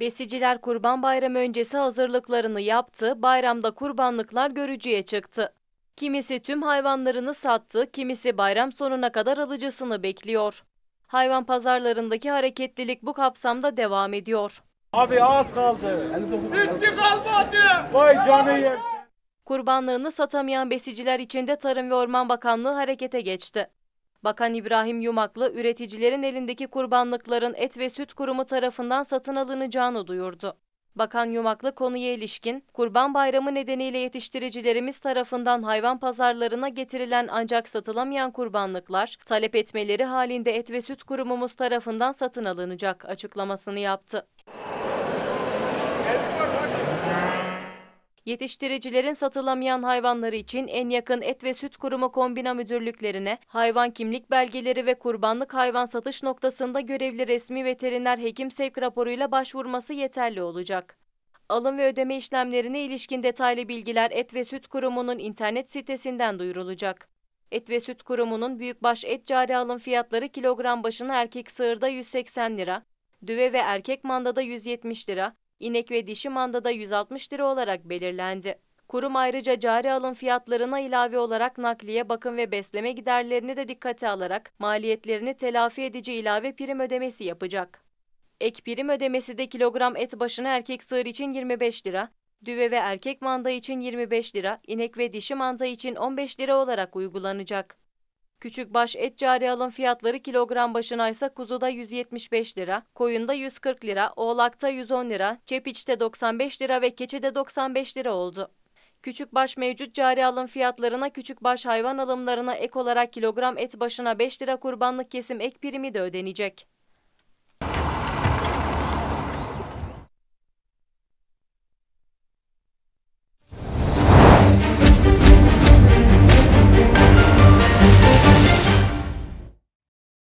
Besiciler Kurban Bayramı öncesi hazırlıklarını yaptı, bayramda kurbanlıklar görücüye çıktı. Kimisi tüm hayvanlarını sattı, kimisi bayram sonuna kadar alıcısını bekliyor. Hayvan pazarlarındaki hareketlilik bu kapsamda devam ediyor. Abi az kaldı. Bitti kalmadı. Vay canı yer. Kurbanlığını satamayan besiciler için de Tarım ve Orman Bakanlığı harekete geçti. Bakan İbrahim Yumaklı, üreticilerin elindeki kurbanlıkların et ve süt kurumu tarafından satın alınacağını duyurdu. Bakan Yumaklı konuya ilişkin, Kurban Bayramı nedeniyle yetiştiricilerimiz tarafından hayvan pazarlarına getirilen ancak satılamayan kurbanlıklar, talep etmeleri halinde et ve süt kurumumuz tarafından satın alınacak açıklamasını yaptı. Yetiştiricilerin satılamayan hayvanları için en yakın et ve süt kurumu kombina müdürlüklerine, hayvan kimlik belgeleri ve kurbanlık hayvan satış noktasında görevli resmi veteriner hekim sevk raporuyla başvurması yeterli olacak alım ve ödeme işlemlerine ilişkin detaylı bilgiler Et ve Süt Kurumu'nun internet sitesinden duyurulacak. Et ve Süt Kurumu'nun büyükbaş et cari alım fiyatları kilogram başına erkek sığırda 180 lira, düve ve erkek mandada 170 lira, İnek ve dişi mandada 160 lira olarak belirlendi. Kurum ayrıca cari alım fiyatlarına ilave olarak nakliye, bakım ve besleme giderlerini de dikkate alarak maliyetlerini telafi edici ilave prim ödemesi yapacak. Ek prim ödemesi de kilogram et başına erkek sığır için 25 lira, düve ve erkek manda için 25 lira, inek ve dişi manda için 15 lira olarak uygulanacak. Küçük baş et cari alım fiyatları kilogram başına ise kuzuda 175 lira, koyunda 140 lira, oğlakta 110 lira, çepiçte 95 lira ve keçide 95 lira oldu. Küçük baş mevcut cari alım fiyatlarına küçük baş hayvan alımlarına ek olarak kilogram et başına 5 lira kurbanlık kesim ek primi de ödenecek.